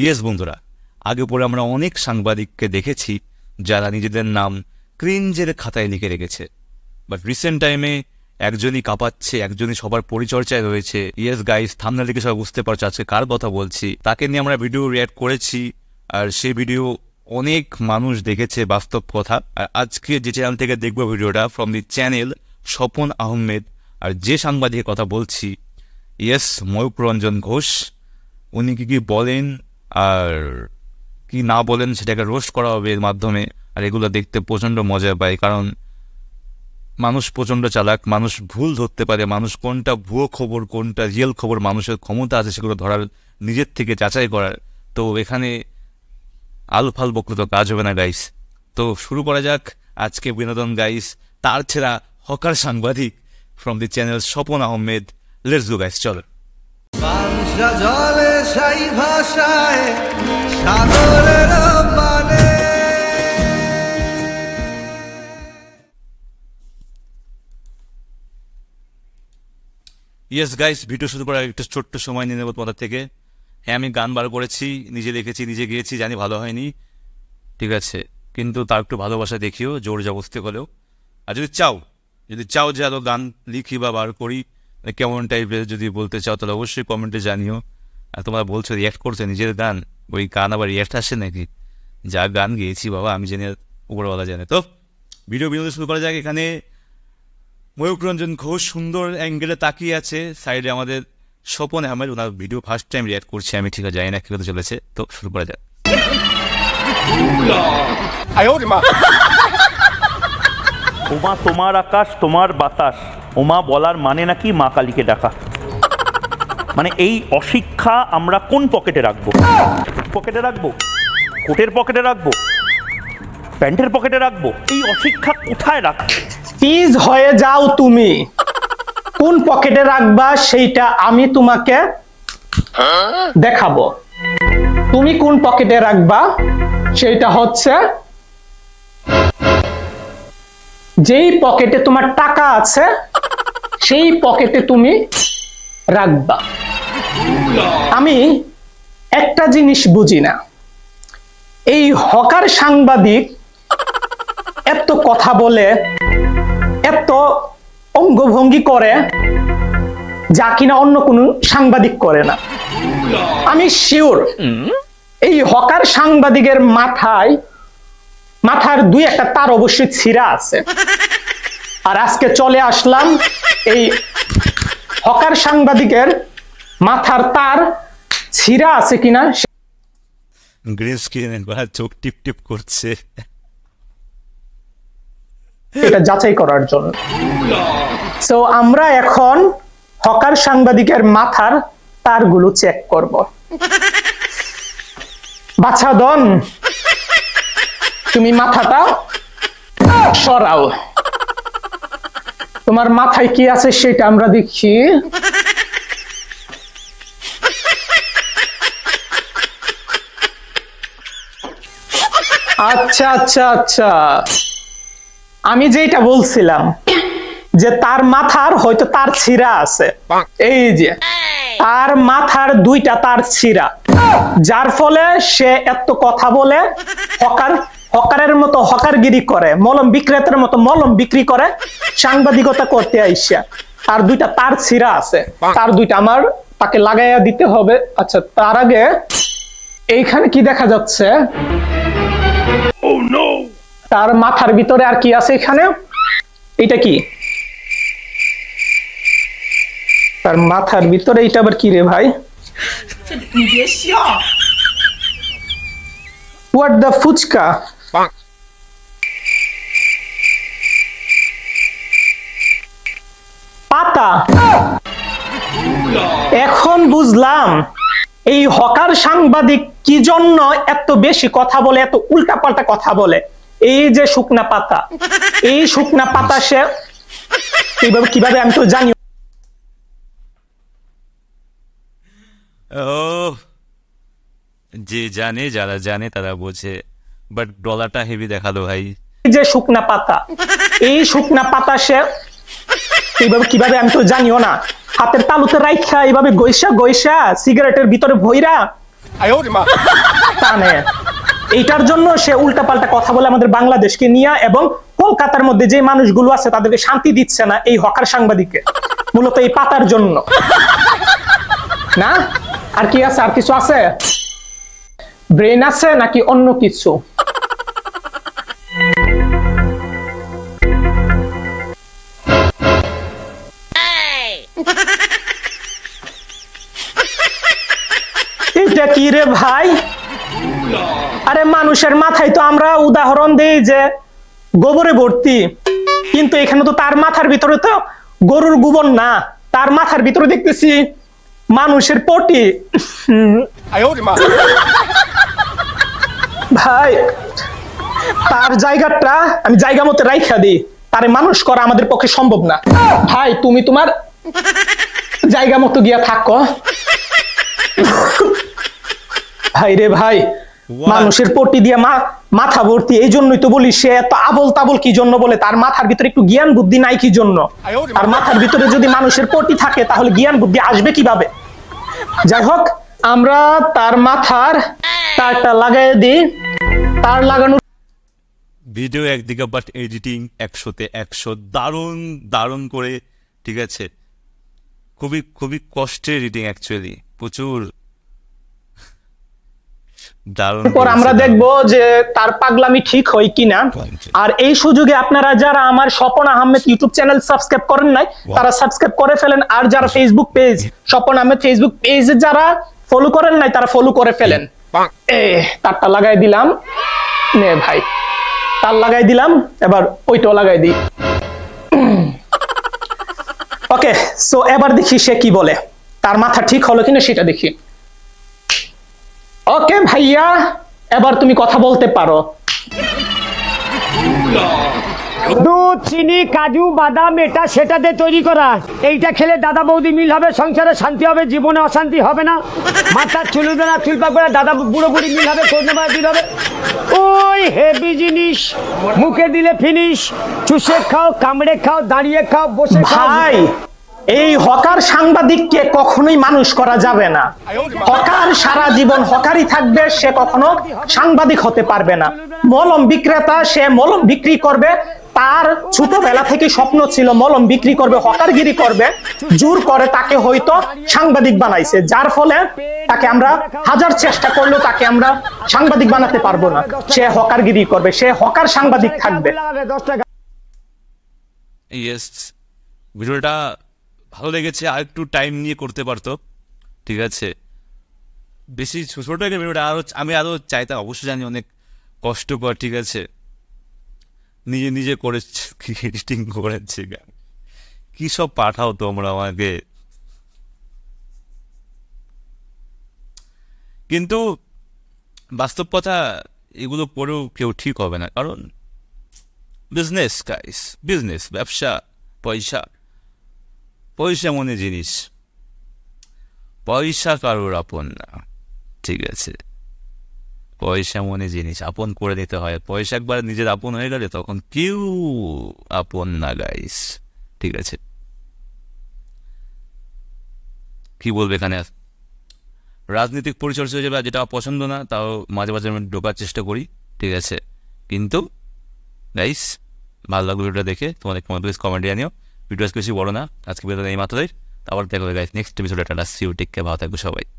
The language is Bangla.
ইয়েস বন্ধুরা আগে পরে আমরা অনেক সাংবাদিককে দেখেছি যারা নিজেদের নাম ক্রিঞ্জের খাতায় লিখে রেখেছে বাট রিসেন্ট টাইমে একজনই কাঁপাচ্ছে একজনই সবার পরিচর্যায় রয়েছে ইয়েস গাইস থামনা লিখে সবাই বুঝতে পারছে আজকে কার কথা বলছি তাকে নিয়ে আমরা ভিডিও রিয়াক্ট করেছি আর সেই ভিডিও অনেক মানুষ দেখেছে বাস্তব কথা আর আজকে যে চ্যানেল থেকে দেখবো ভিডিওটা from the channel Swapan Ahmed আর যে সাংবাদিকের কথা বলছি ইয়েস ময়ূপ রঞ্জন ঘোষ উনি কি কি বলেন আর কি না বলেন সেটাকে রোস্ট করা হবে এর মাধ্যমে আর এগুলো দেখতে প্রচণ্ড মজা পাই কারণ মানুষ প্রচণ্ড চালাক মানুষ ভুল ধরতে পারে মানুষ কোনটা ভুয়ো খবর কোনটা রিয়েল খবর মানুষের ক্ষমতা আছে সেগুলো ধরার নিজের থেকে যাচাই করার তো এখানে আলফাল বকলে তো কাজ হবে না গাইস তো শুরু করা যাক আজকে বিনোদন গাইস তার ছেড়া হকার সাংবাদিক from the channel Swapan Ahmed let's go guys চলো জলে সেই ভাষায় সাগরের মানে ইয়েস গাইস ভিডিও শুরু করার একটা ছোট্ট সময় নিয়ে নেব তোমাদের থেকে হ্যাঁ আমি গান বার করেছি নিজে দেখেছি নিজে গিয়েছি জানি ভালো হয়নি ঠিক আছে কিন্তু তার একটু ভালোবাসা দেখিও জোর জবস্তি হলেও আর যদি চাও যদি চাও যে আরও গান লিখি বা বার করি মানে কেমন টাইপের যদি বলতে চাও তাহলে অবশ্যই কমেন্টে জানিও আর তোমরা বলছো রিয়াক্ট করছে নিজের গান ওই গান আবার রিয়াক্ট আসে নাকি যা গান গেয়েছি বাবা আমি জানি উপরওয়ালা জানে তো ভিডিও বিনোদন শুরু করা যাক এখানে ময়ূক রঞ্জন ঘোষ সুন্দর অ্যাঙ্গেলে তাকিয়ে আছে সাইডে আমাদের স্বপন আহমেদ ওনার ভিডিও ফার্স্ট টাইম রিয়াক্ট করছি আমি ঠিক আছে জানি না কী চলেছে তো শুরু করা যাক উমা তোমার আকাশ তোমার বাতাস উমা বলার মানে নাকি মা কালীকে ডাকা মানে এই অশিক্ষা আমরা কোন পকেটে রাখবো পকেটে রাখবো কোটের পকেটে রাখবো প্যান্টের পকেটে রাখবো এই অশিক্ষা কোথায় রাখবো প্লিজ হয়ে যাও তুমি কোন পকেটে রাখবা সেইটা আমি তোমাকে দেখাবো তুমি কোন পকেটে রাখবা সেইটা হচ্ছে যেই পকেটে তোমার টাকা আছে সেই পকেটে তুমি রাখবা আমি একটা জিনিস বুঝি না এই হকার সাংবাদিক এত কথা বলে এত অঙ্গভঙ্গি করে যা কিনা অন্য কোনো সাংবাদিক করে না আমি শিওর এই হকার সাংবাদিকের মাথায় মাথার দুই একটা তার অবশ্যই ছিঁড়া আছে আর আজকে চলে আসলাম এই হকার সাংবাদিকের মাথার তার ছিঁড়া আছে কিনা গ্রিন চোখ টিপ টিপ করছে এটা যাচাই করার জন্য সো আমরা এখন হকার সাংবাদিকের মাথার তারগুলো চেক করব বাছা দন তুমি মাথাটা সরাও তোমার মাথায় কি আছে সেটা আমরা দেখছি আচ্ছা আচ্ছা আচ্ছা আমি যেটা বলছিলাম যে তার মাথার হয়তো তার ছিরা আছে এই যে তার মাথার দুইটা তার ছিরা যার ফলে সে এত কথা বলে হকার হকারের মতো হকারগিরি করে মলম বিক্রেতার মতো মলম বিক্রি করে সাংবাদিকতা করতে আইসা আর দুইটা তার ছিরা আছে তার দুইটা আমার তাকে লাগাইয়া দিতে হবে আচ্ছা তার আগে এইখানে কি দেখা যাচ্ছে oh, তার মাথার ভিতরে আর কি আছে এখানে এটা কি তার মাথার ভিতরে এটা আবার কি রে ভাই হোয়াট দ্য ফুচকা পাতা এখন বুঝলাম এই হকার সাংবাদিক কি জন্য এত বেশি কথা বলে এত উল্টাপাল্টা কথা বলে এই যে শুকনা পাতা এই শুকনা পাতা সে কিভাবে কিভাবে আমি তো জানি যে জানে যারা জানে তারা বোঝে বাট ডলাটা হেভি দেখালো ভাই যে শুকনা পাতা এই শুকনা পাতা সে এইভাবে কিভাবে আমি তো জানিও না হাতের তালুতে রাইখা এইভাবে গৈসা গৈসা সিগারেটের ভিতরে ভইরা টানে এইটার জন্য সে উল্টাপাল্টা কথা বলে আমাদের বাংলাদেশকে নিয়ে এবং কলকাতার মধ্যে যে মানুষগুলো আছে তাদেরকে শান্তি দিচ্ছে না এই হকার সাংবাদিককে মূলত এই পাতার জন্য না আর কি আছে আর কিছু আছে ব্রেন আছে নাকি অন্য কিছু রে ভাই আরে মানুষের মাথায় তো আমরা উদাহরণ দেই যে গোবরে ভর্তি কিন্তু এখানে তো তার মাথার ভিতরে তো গরুর গোবর না তার মাথার ভিতরে দেখতেছি মানুষের পটি ভাই তার জায়গাটা আমি জায়গা মতো রাইখা দিই তারে মানুষ করা আমাদের পক্ষে সম্ভব না ভাই তুমি তোমার জায়গা মতো গিয়া থাকো রে ভাই মানুষের দিয়ে মা মাথা ভর্তি এই জন্যই তো বলি সে এত আবল তাবল কি জন্য বলে তার মাথার ভিতরে একটু জ্ঞান বুদ্ধি নাই কি জন্য তার মাথার ভিতরে যদি মানুষের পটি থাকে তাহলে জ্ঞান বুদ্ধি আসবে কিভাবে যাই হোক আমরা তার মাথার তারটা লাগাই দিই তার লাগানো ভিডিও একদিকে বাট এডিটিং একশোতে একশো দারুণ দারুণ করে ঠিক আছে খুবই খুবই কষ্টের এডিটিং অ্যাকচুয়ালি প্রচুর এরপর আমরা দেখব যে তার পাগলামি ঠিক হয় কিনা আর এই সুযোগে আপনারা যারা আমার Swapan Ahmed YouTube channel subscribe করেন নাই তারা সাবস্ক্রাইব করে ফেলেন আর যারা Facebook page Swapan Ahmed Facebook পেজে যারা ফলো করেন নাই তারা ফলো করে ফেলেন এ তারটা লাগাই দিলাম নে ভাই তার লাগাই দিলাম এবার ওইটাও লাগাই দিই ওকে সো এবার দেখি সে কি বলে তার মাথা ঠিক হলো কিনা সেটা দেখি ওকে ভাইয়া এবার তুমি কথা বলতে পারো দুধ চিনি কাজু বাদাম এটা সেটা দিয়ে তৈরি করা এইটা খেলে দাদা বৌদি মিল হবে সংসারে শান্তি হবে জীবনে অশান্তি হবে না মাথার চুলু দানা চুলপা করে দাদা বুড়ো বুড়ি মিল হবে মিল হবে ওই হেভি জিনিস মুখে দিলে ফিনিশ চুষে খাও কামড়ে খাও দাঁড়িয়ে খাও বসে খাও এই হকার সাংবাদিককে কখনোই মানুষ করা যাবে না হকার সারা জীবন হকারই থাকবে সে কখনো সাংবাদিক হতে পারবে না মলম বিক্রেতা সে মলম বিক্রি করবে তার ছোটবেলা থেকে স্বপ্ন ছিল মলম বিক্রি করবে হকারগিরি করবে জোর করে তাকে হয়তো সাংবাদিক বানাইছে যার ফলে তাকে আমরা হাজার চেষ্টা করলেও তাকে আমরা সাংবাদিক বানাতে পারবো না সে হকারগিরি করবে সে হকার সাংবাদিক থাকবে ভিডিওটা ভালো লেগেছে আর একটু টাইম নিয়ে করতে পারতো ঠিক আছে বেশি ছোটো একটা ভিডিওটা আরও আমি আরও চাইতাম অবশ্যই জানি অনেক কষ্টকর ঠিক আছে নিজে নিজে করে এডিটিং করেছে কি সব পাঠাও তোমরা আমাকে কিন্তু বাস্তব কথা এগুলো পড়েও কেউ ঠিক হবে না কারণ বিজনেস গাইস বিজনেস ব্যবসা পয়সা পয়সা মনে জিনিস পয়সা কারোর আপন না ঠিক আছে পয়সা মনে জিনিস আপন করে নিতে হয় পয়সা একবার নিজের আপন হয়ে গেলে তখন কেউ আপন না গাইস ঠিক আছে কি বলবে এখানে রাজনৈতিক পরিচর্যা হিসেবে যেটা পছন্দ না তাও মাঝে মাঝে আমি ঢোকার চেষ্টা করি ঠিক আছে কিন্তু গাইস ভালো লাগলো ভিডিওটা দেখে তোমাদের কমেন্ট প্লিজ কমেন্ট জানিও ভিডিও আজকে বেশি বড় না আজকে বিদায় এই মাত্রই আবার দেখা হবে গাইস নেক্সট এপিসোডে টাটা সিউ টেক কে ভালো থাকবে সবাই